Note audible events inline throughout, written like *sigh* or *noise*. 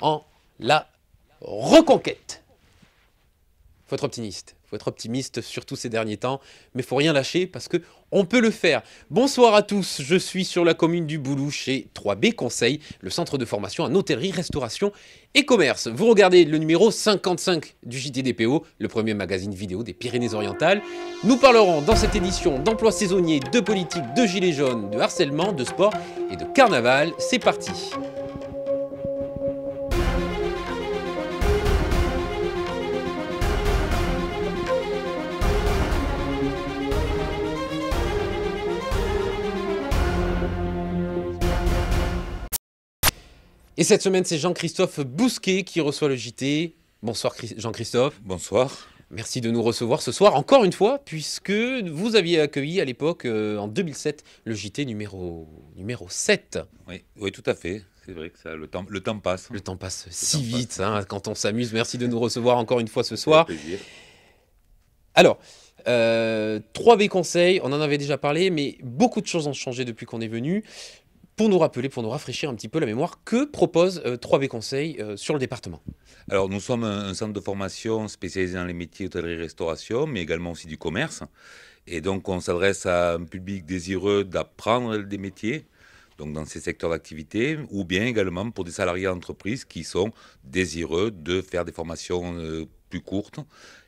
en la reconquête. Faut être optimiste. Faut être optimiste surtout ces derniers temps, mais faut rien lâcher parce que on peut le faire. Bonsoir à tous, je suis sur la commune du Boulou chez 3B Conseil, le centre de formation en hôtellerie, restauration et commerce. Vous regardez le numéro 55 du JTDPO, le premier magazine vidéo des Pyrénées-Orientales. Nous parlerons dans cette édition d'emploi saisonniers, de politique, de gilets jaunes, de harcèlement, de sport et de carnaval. C'est parti. Et cette semaine, c'est Jean-Christophe Bousquet qui reçoit le JT. Bonsoir Jean-Christophe. Bonsoir. Merci de nous recevoir ce soir encore une fois, puisque vous aviez accueilli à l'époque, euh, en 2007, le JT numéro, numéro 7. Oui, oui, tout à fait. C'est vrai que ça, le, temps, le temps passe. Le temps passe si vite hein, quand on s'amuse. Merci de nous recevoir encore une fois ce soir. Alors, 3 euh, V conseils, on en avait déjà parlé, mais beaucoup de choses ont changé depuis qu'on est venu pour nous rappeler, pour nous rafraîchir un petit peu la mémoire, que propose 3B euh, Conseil euh, sur le département Alors, nous sommes un, centre de formation spécialisé dans les métiers hôtellerie-restauration, mais également aussi du commerce. Et donc, on s'adresse à un public désireux d'apprendre des métiers, donc dans ces secteurs d'activité, ou bien également pour des salariés d'entreprise qui sont désireux de faire des formations euh, plus courtes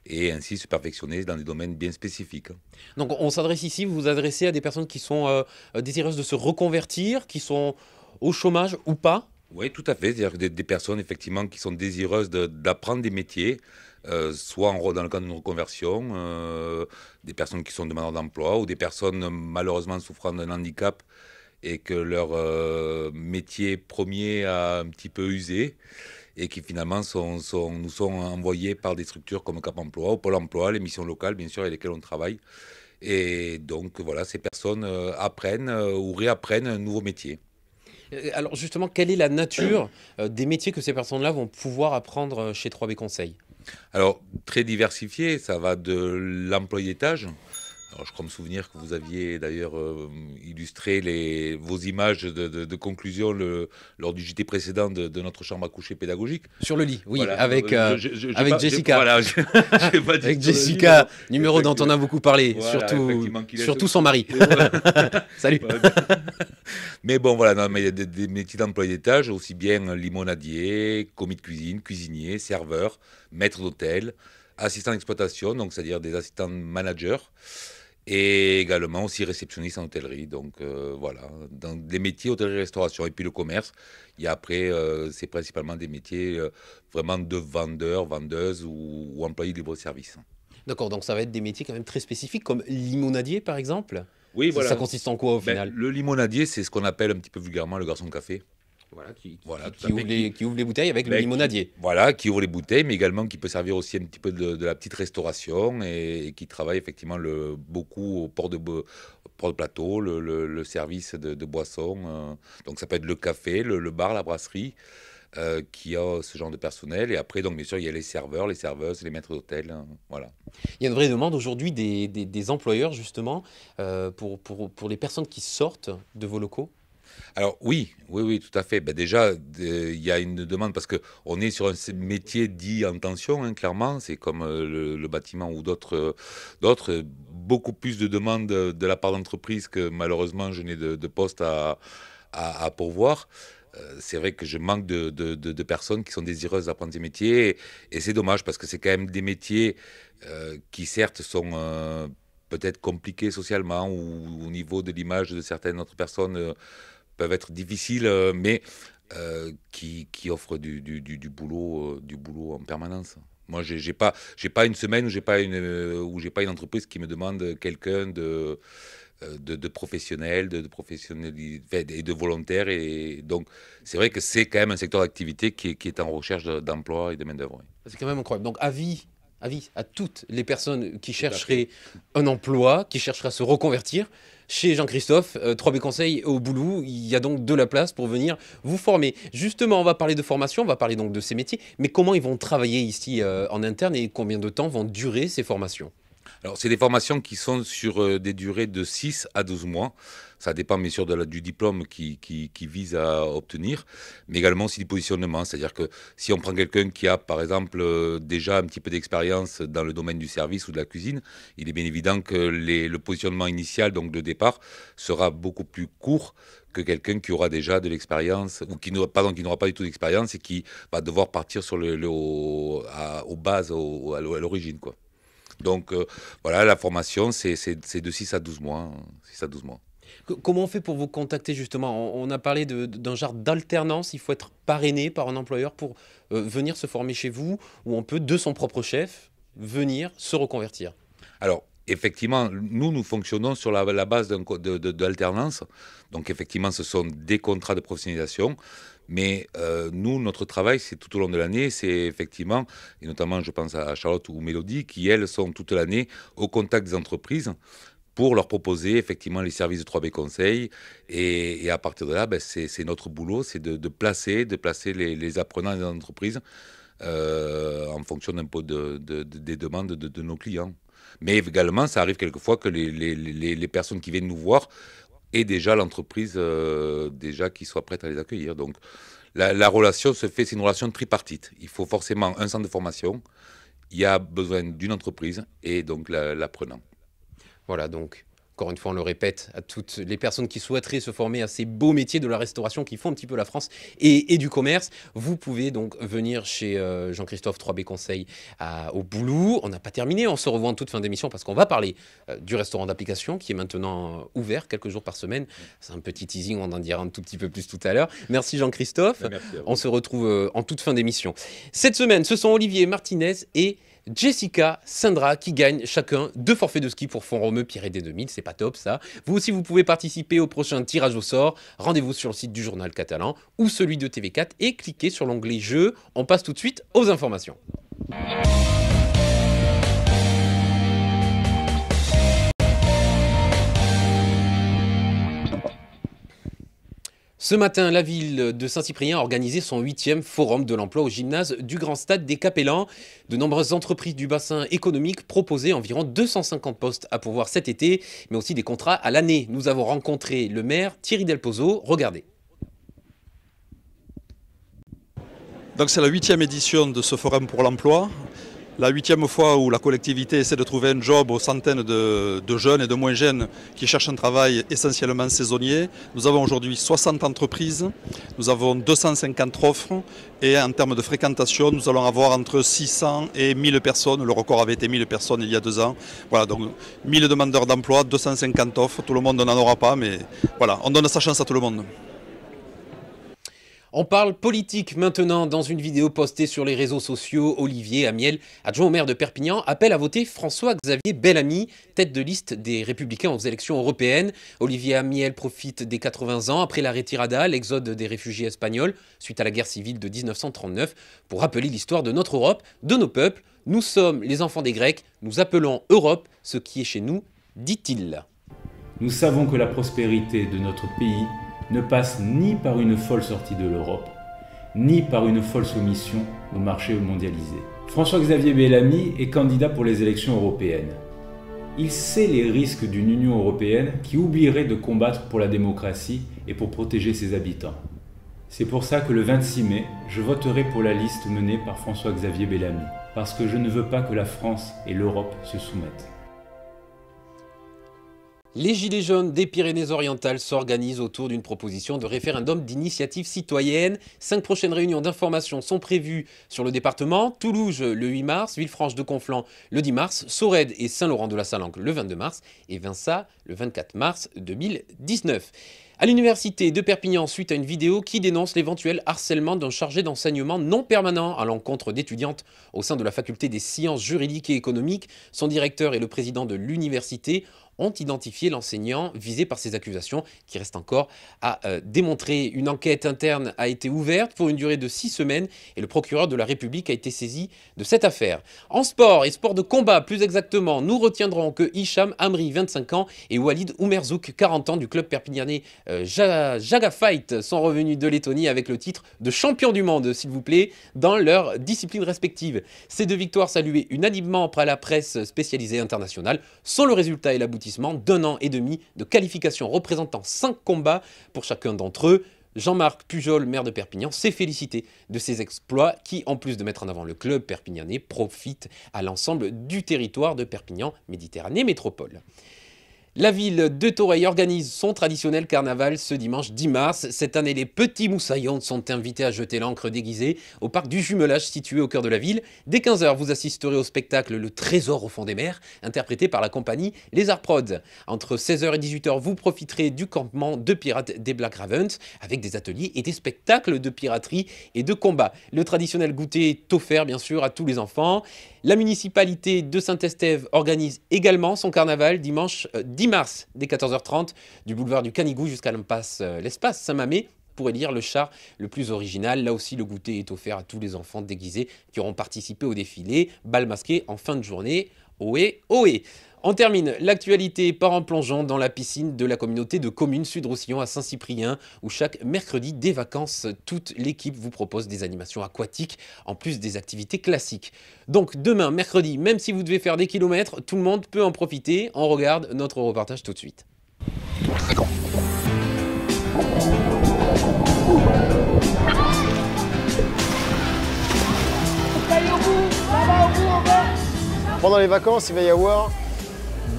et ainsi se perfectionner dans des domaines bien spécifiques. Donc on s'adresse ici, vous vous adressez à des personnes qui sont euh, désireuses de se reconvertir, qui sont au chômage ou pas Oui, tout à fait. C'est-à-dire des, personnes effectivement qui sont désireuses d'apprendre des métiers. Euh, soit en, dans le cadre d'une reconversion, euh, des personnes qui sont demandeurs d'emploi ou des personnes malheureusement souffrant d'un handicap et que leur métier premier a un petit peu usé et qui finalement nous sont envoyés par des structures comme Cap Emploi, ou Pôle Emploi, les missions locales, bien sûr, avec lesquelles on travaille. Et donc, voilà, ces personnes euh, apprennent euh, ou réapprennent un nouveau métier. Euh, alors justement, quelle est la nature des métiers que ces personnes-là vont pouvoir apprendre chez 3B Conseil alors, très diversifié, ça va de l'employétage, je crois me souvenir que vous aviez d'ailleurs euh, illustré vos images de, conclusion lors du JT précédent de, notre chambre à coucher pédagogique. Sur le lit, oui, avec, Jessica. avec Jessica, numéro dont on a beaucoup parlé, surtout, surtout son mari. *laughs* *laughs* Salut. mais bon, voilà, il y a des, métiers d'employés d'étage, aussi bien limonadier, commis de cuisine, cuisinier, serveur, maître d'hôtel assistant d'exploitation, donc c'est-à-dire des assistants managers, et également aussi réceptionniste en hôtellerie. Donc euh, voilà, dans les métiers hôtellerie-restauration et puis le commerce. Il y a après, euh, c'est principalement des métiers euh, vraiment de vendeurs, vendeuses ou, employés de libre-service. D'accord, donc ça va être des métiers quand même très spécifiques, comme limonadier par exemple. Oui, voilà. Ça consiste en quoi au ben, final Le limonadier, c'est ce qu'on appelle un petit peu vulgairement le garçon de café. Voilà, qui, ouvre les, bouteilles avec le ben, limonadier. voilà, qui ouvre les bouteilles, mais également qui peut servir aussi un petit peu de, la petite restauration et, qui travaille effectivement beaucoup au port de, port plateau, le, service de, de boissons. Euh. donc ça peut être le café, le, bar, la brasserie. Euh, qui a ce genre de personnel. Et après, donc, bien sûr, il y a les serveurs, les serveuses, les maîtres d'hôtel. Hein, voilà. Il y a une vraie demande aujourd'hui des, employeurs, justement, euh, pour les personnes qui sortent de vos locaux alors oui, oui, oui, tout à fait. Ben, déjà, euh, il y a une demande parce que on est sur un métier dit en tension, hein, clairement. C'est comme euh, le, bâtiment ou d'autres, euh, d'autres. Beaucoup plus de demandes de la part d'entreprise que malheureusement je n'ai de, poste à, pourvoir c'est vrai que je manque de, personnes qui sont désireuses d'apprendre ces métiers. Et, c'est dommage parce que c'est quand même des métiers qui, certes, sont peut-être compliqués socialement ou, au niveau de l'image de certaines autres personnes peuvent être difficiles, euh, mais euh, qui, qui, offrent du, du, du, boulot, euh, du boulot en permanence. Moi, j'ai n'ai pas, pas une semaine où j'ai pas une, où j'ai pas une entreprise qui me demande quelqu'un de, de, professionnel, de, de professionnel et de volontaire. Et donc, c'est vrai que c'est quand même un secteur d'activité qui, qui, est en recherche d'emploi et de main d'œuvre. C'est quand même incroyable. Donc, avis avis à toutes les personnes qui chercheraient un emploi, qui chercheraient à se reconvertir chez Jean-Christophe, 3B euh, Conseil au Boulou. Il y a donc de la place pour venir vous former. Justement, on va parler de formation, on va parler donc de ces métiers, mais comment ils vont travailler ici euh, en interne et combien de temps vont durer ces formations alors, c'est des formations qui sont sur euh, des durées de 6 à 12 mois. Ça dépend bien sûr de du diplôme qui, qui, vise à obtenir, mais également aussi du positionnement. C'est-à-dire que si on prend quelqu'un qui a, par exemple, euh, déjà un petit peu d'expérience dans le domaine du service ou de la cuisine, il est bien évident que le positionnement initial, donc de départ, sera beaucoup plus court que quelqu'un qui aura déjà de l'expérience, ou qui n'aura, donc qui n'aura pas du tout d'expérience et qui va devoir partir sur le, au, aux bases, à l'origine. quoi. Donc euh, voilà, la formation, c'est de 6 à 12 mois. 6 hein. à 12 mois. Comment on fait pour vous contacter justement on, a parlé d'un genre d'alternance, il faut être parrainé par un employeur pour euh, venir se former chez vous, où on peut, de son propre chef, venir se reconvertir. Alors, effectivement, nous, nous fonctionnons sur la, base d'alternance. Donc, effectivement, ce sont des contrats de professionnalisation. Mais euh, nous, notre travail, c'est tout au long de l'année, c'est effectivement, et notamment je pense à Charlotte ou Mélodie, qui elles sont toute l'année au contact des entreprises pour leur proposer effectivement les services de 3B Conseil. Et, à partir de là, ben, c'est notre boulot, c'est de, placer, de placer les, les apprenants des entreprises euh, en fonction des demandes de nos clients. Mais également, ça arrive quelquefois que les, les, les, personnes qui viennent nous voir aient déjà l'entreprise euh, déjà qui soit prête à les accueillir. Donc la, la relation se fait, c'est une relation tripartite. Il faut forcément un centre de formation, il y a besoin d'une entreprise et donc l'apprenant. voilà, donc encore une fois, on le répète, à toutes les personnes qui souhaiteraient se former à ces beaux métiers de la restauration qui font un petit peu la France et, du commerce. Vous pouvez donc venir chez euh, Jean-Christophe 3B Conseil au Boulou. On n'a pas terminé, on se revoit en toute fin d'émission parce qu'on va parler euh, du restaurant d'application qui est maintenant euh, ouvert quelques jours par semaine. C'est un petit teasing, on en dira un tout petit peu plus tout à l'heure. Merci Jean-Christophe. on se retrouve en toute fin d'émission. Cette semaine, ce sont Olivier Martinez et... Jessica, Sandra qui gagnent chacun deux forfaits de ski pour Font Romeu Pierre des 2000. C'est pas top ça. Vous aussi, vous pouvez participer au prochain tirage au sort. Rendez-vous sur le site du journal catalan ou celui de TV4 et cliquez sur l'onglet Jeux. On passe tout de suite aux informations. Ce matin, la ville de Saint-Cyprien a organisé son huitième forum de l'emploi au gymnase du Grand Stade des Capellans. De nombreuses entreprises du bassin économique proposaient environ 250 postes à pourvoir cet été, mais aussi des contrats à l'année. Nous avons rencontré le maire Thierry Del Pozo. Regardez. Donc c'est la huitième édition de ce forum pour l'emploi la huitième fois où la collectivité essaie de trouver un job aux centaines de, jeunes et de moins jeunes qui cherchent un travail essentiellement saisonnier. Nous avons aujourd'hui 60 entreprises, nous avons 250 offres et en termes de fréquentation, nous allons avoir entre 600 et 1000 personnes. Le record avait été 1000 personnes il y a deux ans. Voilà, donc 1000 demandeurs d'emploi, 250 offres. Tout le monde n'en aura pas, mais voilà, on donne sa chance à tout le monde. On parle politique maintenant dans une vidéo postée sur les réseaux sociaux. Olivier Amiel, adjoint au maire de Perpignan, appelle à voter François-Xavier Bellamy, tête de liste des Républicains aux élections européennes. Olivier Amiel profite des 80 ans après la retirada, l'exode des réfugiés espagnols suite à la guerre civile de 1939 pour rappeler l'histoire de notre Europe, de nos peuples. Nous sommes les enfants des Grecs, nous appelons Europe ce qui est chez nous, dit-il. Nous savons que la prospérité de notre pays ne passe ni par une folle sortie de l'Europe, ni par une folle soumission au marché mondialisé. François-Xavier Bellamy est candidat pour les élections européennes. Il sait les risques d'une Union européenne qui oublierait de combattre pour la démocratie et pour protéger ses habitants. C'est pour ça que le 26 mai, je voterai pour la liste menée par François-Xavier Bellamy, parce que je ne veux pas que la France et l'Europe se soumettent. Les Gilets jaunes des Pyrénées-Orientales s'organisent autour d'une proposition de référendum d'initiative citoyenne. Cinq prochaines réunions d'information sont prévues sur le département. Toulouse le 8 mars, Villefranche de Conflans le 10 mars, Sorède et Saint-Laurent-de-la-Salanque le 22 mars et Vinça le 24 mars 2019. À l'université de Perpignan, suite à une vidéo qui dénonce l'éventuel harcèlement d'un chargé d'enseignement non permanent à l'encontre d'étudiantes au sein de la faculté des sciences juridiques et économiques, son directeur et le président de l'université ont identifié l'enseignant visé par ces accusations qui restent encore à euh, démontrer. Une enquête interne a été ouverte pour une durée de six semaines et le procureur de la République a été saisi de cette affaire. En sport et sport de combat plus exactement, nous retiendrons que Hicham Amri, 25 ans, et Walid Oumerzouk, 40 ans, du club perpignanais euh, Jagafight, Jaga Fight, sont revenus de Lettonie avec le titre de champion du monde, s'il vous plaît, dans leurs disciplines respectives. Ces deux victoires saluées unanimement par la presse spécialisée internationale sont le résultat et l'aboutissement d'un an et demi de qualification représentant cinq combats pour chacun d'entre eux. Jean-Marc Pujol, maire de Perpignan, s'est félicité de ces exploits qui, en plus de mettre en avant le club perpignanais, profitent à l'ensemble du territoire de Perpignan Méditerranée Métropole. La ville de Toray organise son traditionnel carnaval ce dimanche 10 mars. Cette année, les petits moussaillons sont invités à jeter l'encre déguisée au parc du jumelage situé au cœur de la ville. Dès 15h, vous assisterez au spectacle Le Trésor au fond des mers, interprété par la compagnie Les Arts Prod. Entre 16h et 18h, vous profiterez du campement de pirates des Black Ravens avec des ateliers et des spectacles de piraterie et de combat. Le traditionnel goûter est offert bien sûr à tous les enfants. La municipalité de Saint-Estève organise également son carnaval dimanche 10 euh, 10 mars, dès 14h30, du boulevard du Canigou jusqu'à l'impasse euh, l'espace Saint-Mamé pour élire le char le plus original. Là aussi, le goûter est offert à tous les enfants déguisés qui auront participé au défilé, bal masqué en fin de journée. Ohé, ohé on termine l'actualité par en plongeant dans la piscine de la communauté de communes Sud-Roussillon à Saint-Cyprien, où chaque mercredi des vacances, toute l'équipe vous propose des animations aquatiques, en plus des activités classiques. Donc demain, mercredi, même si vous devez faire des kilomètres, tout le monde peut en profiter. On regarde notre reportage tout de suite. Pendant les vacances, il va y avoir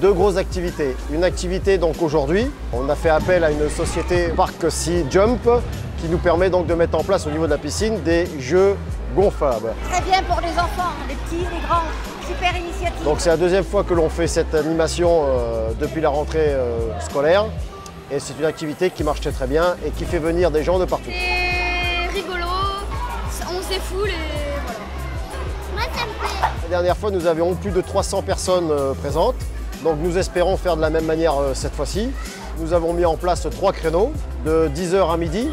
deux grosses activités. Une activité donc aujourd'hui, on a fait appel à une société Parc Sea Jump qui nous permet donc de mettre en place au niveau de la piscine des jeux gonflables. Très bien pour les enfants, les petits, les grands. Super initiative. Donc c'est la deuxième fois que l'on fait cette animation euh, depuis la rentrée euh, scolaire et c'est une activité qui marche très très bien et qui fait venir des gens de partout. C'est rigolo, on s'est fou. les. La dernière fois, nous avions plus de 300 personnes euh, présentes. Donc nous espérons faire de la même manière euh, cette fois-ci. Nous avons mis en place trois créneaux, de 10h à midi,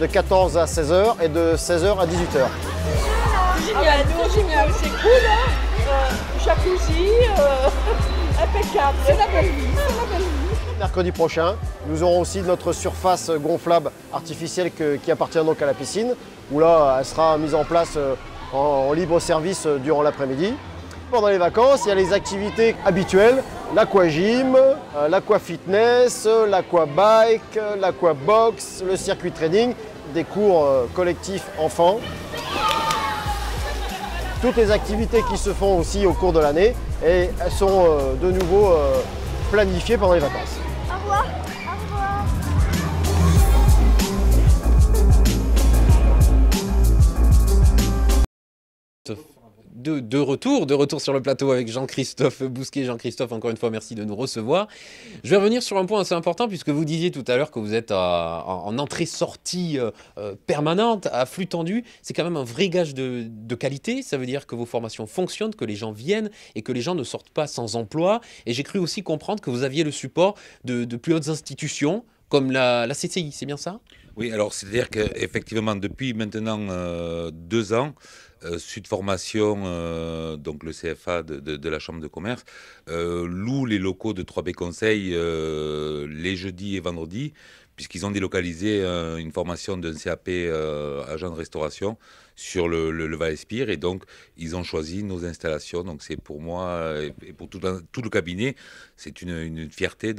de 14h à 16h et de 16h à 18h. Génial, génial, c'est cool, hein euh, jacuzzi, *laughs* impeccable. C'est la mercredi prochain. Nous aurons aussi notre surface gonflable artificielle qui appartient donc à la piscine, où là, elle sera mise en place en, libre service euh, durant l'après-midi. Pendant les vacances, il y a les activités habituelles, l'aquagym, euh, l'aquafitness, l'aquabike, euh, l'aquabox, le circuit training, des cours collectifs enfants. Toutes les activités qui se font aussi au cours de l'année et elles sont de nouveau planifiées pendant les vacances. Au revoir De, retour, de retour sur le plateau avec Jean-Christophe Bousquet. Jean-Christophe, encore une fois, merci de nous recevoir. Je vais revenir sur un point assez important, puisque vous disiez tout à l'heure que vous êtes euh, en, entrée-sortie euh, euh, permanente, à flux tendu. C'est quand même un vrai gage de, qualité. Ça veut dire que vos formations fonctionnent, que les gens viennent et que les gens ne sortent pas sans emploi. Et j'ai cru aussi comprendre que vous aviez le support de, plus hautes institutions, comme la, CCI, c'est bien ça oui, alors c'est-à-dire qu'effectivement, depuis maintenant deux ans, euh, Sud Formation, euh, donc le CFA de, la Chambre de commerce, euh, loue les locaux de 3B Conseil les jeudis et vendredis, puisqu'ils ont délocalisé une formation d'un CAP agent de restauration sur le, Val-Espire. Et donc, ils ont choisi nos installations. Donc, c'est pour moi et pour tout, le cabinet, c'est une, fierté.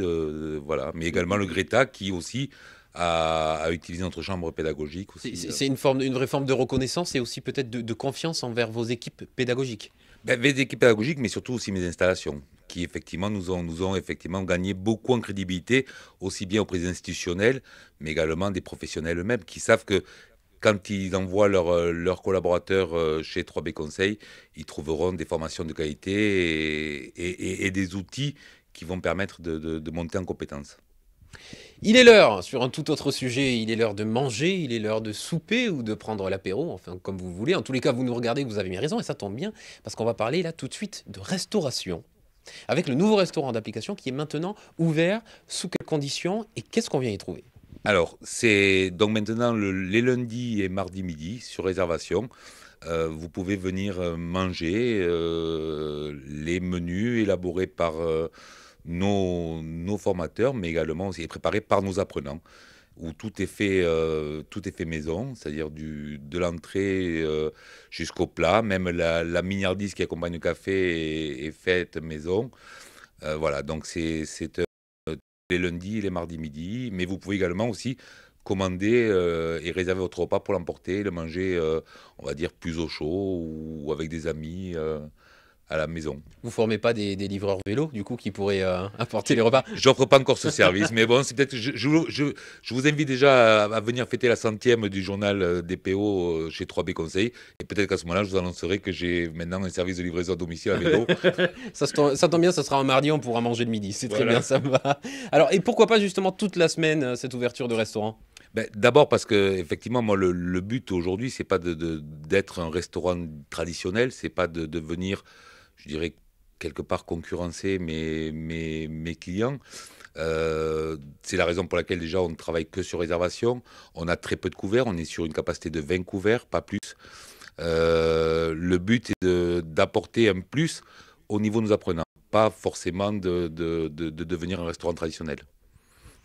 voilà. Mais également le Greta qui aussi à, utiliser notre chambre pédagogique euh. C'est une, forme, une vraie forme de reconnaissance et aussi peut-être de, confiance envers vos équipes pédagogiques. mes ben, équipes pédagogiques, mais surtout aussi mes installations, qui effectivement nous ont, nous ont effectivement gagné beaucoup en crédibilité, aussi bien auprès des institutionnels, mais également des professionnels eux-mêmes, qui savent que quand ils envoient leurs euh, collaborateurs euh, chez 3B Conseil, ils trouveront des formations de qualité et, des outils qui vont permettre de, de monter en compétences. Il est l'heure, hein, sur un tout autre sujet, il est l'heure de manger, il est l'heure de souper ou de prendre l'apéro, enfin comme vous voulez. En tous les cas, vous nous regardez, vous avez mis raison et ça tombe bien parce qu'on va parler là tout de suite de restauration. Avec le nouveau restaurant d'application qui est maintenant ouvert, sous quelles conditions et qu'est-ce qu'on vient y trouver Alors, c'est donc maintenant les lundis et mardis midi sur réservation. Euh, vous pouvez venir euh, manger euh, les menus élaborés par nos, formateurs, mais également aussi préparé par nos apprenants, où tout est fait, euh, tout est fait maison, c'est-à-dire de l'entrée euh, jusqu'au plat, même la, la, qui accompagne le café est, faite maison. Euh, voilà, donc c'est les lundis et les mardis midi, mais vous pouvez également aussi commander et réserver votre repas pour l'emporter, le manger, on va dire, plus au chaud ou avec des amis à la maison. Vous formez pas des, livreurs vélo, du coup, qui pourraient euh, apporter les repas J'offre pas encore ce service, mais bon, c'est peut-être. Je, vous invite déjà à, venir fêter la centième du journal euh, DPO euh, chez 3B Conseil, et peut-être qu'à ce moment-là, je vous annoncerai que j'ai maintenant un service de livraison à domicile à vélo. *laughs* ça, tombe, bien, ça sera un mardi, on pourra manger le midi. C'est très bien, ça va. Alors, et pourquoi pas justement toute la semaine cette ouverture de restaurant ben, D'abord parce que effectivement, moi, le, but aujourd'hui, c'est pas d'être de, un restaurant traditionnel, c'est pas de venir je dirais, quelque part concurrencer mes, mes, clients. Euh, c'est la raison pour laquelle déjà on ne travaille que sur réservation. On a très peu de couverts, on est sur une capacité de 20 couverts, pas plus. Euh, le but est d'apporter un plus au niveau de nos apprenants, pas forcément de, devenir un restaurant traditionnel.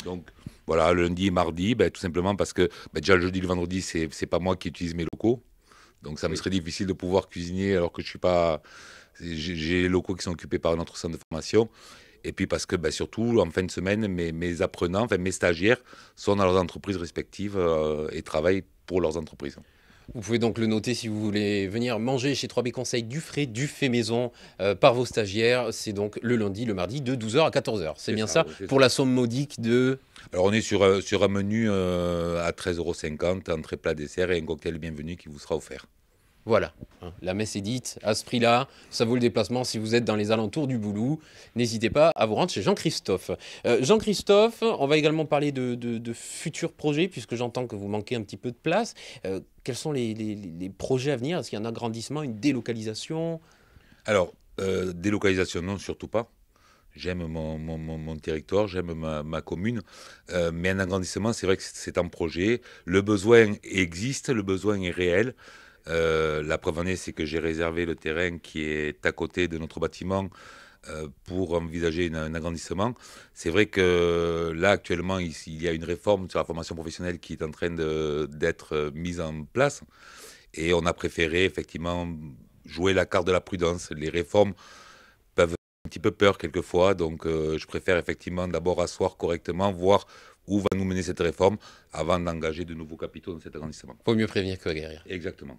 Donc voilà, lundi et mardi, ben, tout simplement parce que ben, déjà le jeudi, et le vendredi, c'est pas moi qui utilise mes locaux. Donc ça me serait difficile de pouvoir cuisiner alors que je ne suis pas j'ai les locaux qui sont occupés par notre centre de formation. Et puis parce que ben, surtout, en fin de semaine, mes, apprenants, enfin, mes stagiaires sont dans leurs entreprises respectives euh, et travaillent pour leurs entreprises. Vous pouvez donc le noter si vous voulez venir manger chez 3B Conseil du frais, du fait maison euh, par vos stagiaires. C'est donc le lundi, le mardi de 12h à 14h. C'est bien ça, pour la somme modique de... Alors on est sur, euh, sur un menu à 13,50 euros, entrée plat dessert et un cocktail bienvenu qui vous sera offert. Voilà, la messe est dite à ce prix-là, ça vaut le déplacement si vous êtes dans les alentours du Boulot. N'hésitez pas à vous rendre chez Jean-Christophe. Euh, Jean-Christophe, on va également parler de, futurs projets, puisque j'entends que vous manquez un petit peu de place. Euh, quels sont les, projets à venir Est-ce qu'il y a un agrandissement, une délocalisation Alors, euh, délocalisation, non, surtout pas. J'aime mon, territoire, j'aime ma, commune, mais un agrandissement, c'est vrai que c'est un projet. Le besoin existe, le besoin est réel. Euh, la preuve en est, c'est que j'ai réservé le terrain qui est à côté de notre bâtiment euh, pour envisager un agrandissement. C'est vrai que euh, là, actuellement, il, y a une réforme sur la formation professionnelle qui est en train d'être mise en place. Et on a préféré, effectivement, jouer la carte de la prudence. Les réformes peuvent un petit peu peur quelquefois, donc je préfère effectivement d'abord asseoir correctement, voir où va nous mener cette réforme avant d'engager de nouveaux capitaux dans cet agrandissement. Vaut mieux prévenir que guérir. Exactement.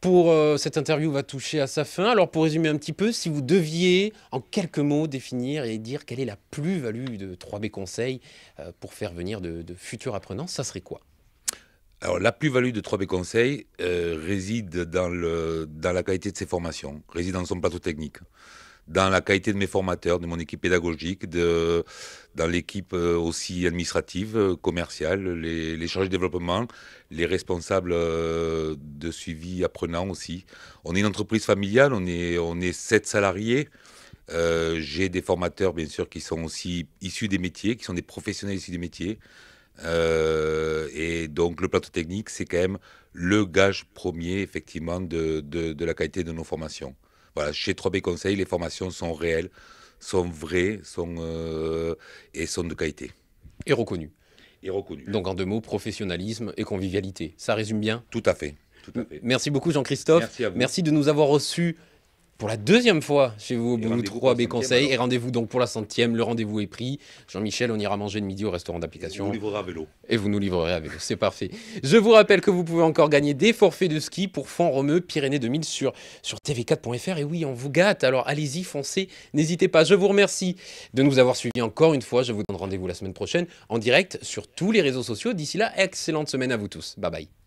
Pour euh, cette interview va toucher à sa fin. Alors pour résumer un petit peu, si vous deviez en quelques mots définir et dire quelle est la plus-value de 3B Conseil euh, pour faire venir de, futurs apprenants, ça serait quoi alors, la plus-value de 3B Conseil euh, réside dans, le, dans la qualité de ses formations, réside dans son plateau technique dans la qualité de mes formateurs, de mon équipe pédagogique, de, dans l'équipe euh, aussi administrative, euh, commerciale, les, chargés de développement, les responsables euh, de suivi apprenant aussi. On est une entreprise familiale, on est, on est sept salariés. j'ai des formateurs, bien sûr, qui sont aussi issus des métiers, qui sont des professionnels issus des métiers. et donc, le plateau technique, c'est quand même le gage premier, effectivement, de, de la qualité de nos formations. Voilà, chez 3B Conseil, les formations sont réelles, sont vraies sont, euh, et sont de qualité. Et reconnues. Et reconnues. Donc en deux mots, professionnalisme et convivialité. Ça résume bien Tout à fait. Merci beaucoup Jean-Christophe. Merci, Merci, de nous avoir reçus pour la deuxième fois chez vous, au vous 3 B Conseil. Et rendez-vous donc pour la centième. Le rendez-vous est pris. Jean-Michel, on ira manger de midi au restaurant d'application. Et vous nous livrerez à vélo. Et vous nous livrerez à vélo. C'est parfait. Je vous rappelle que vous pouvez encore gagner des forfaits de ski pour Font Romeu Pyrénées 2000 sur, sur tv4.fr. Et oui, on vous gâte. Alors allez-y, foncez. N'hésitez pas. Je vous remercie de nous avoir suivis encore une fois. Je vous donne rendez-vous la semaine prochaine en direct sur tous les réseaux sociaux. D'ici là, excellente semaine à vous tous. Bye bye.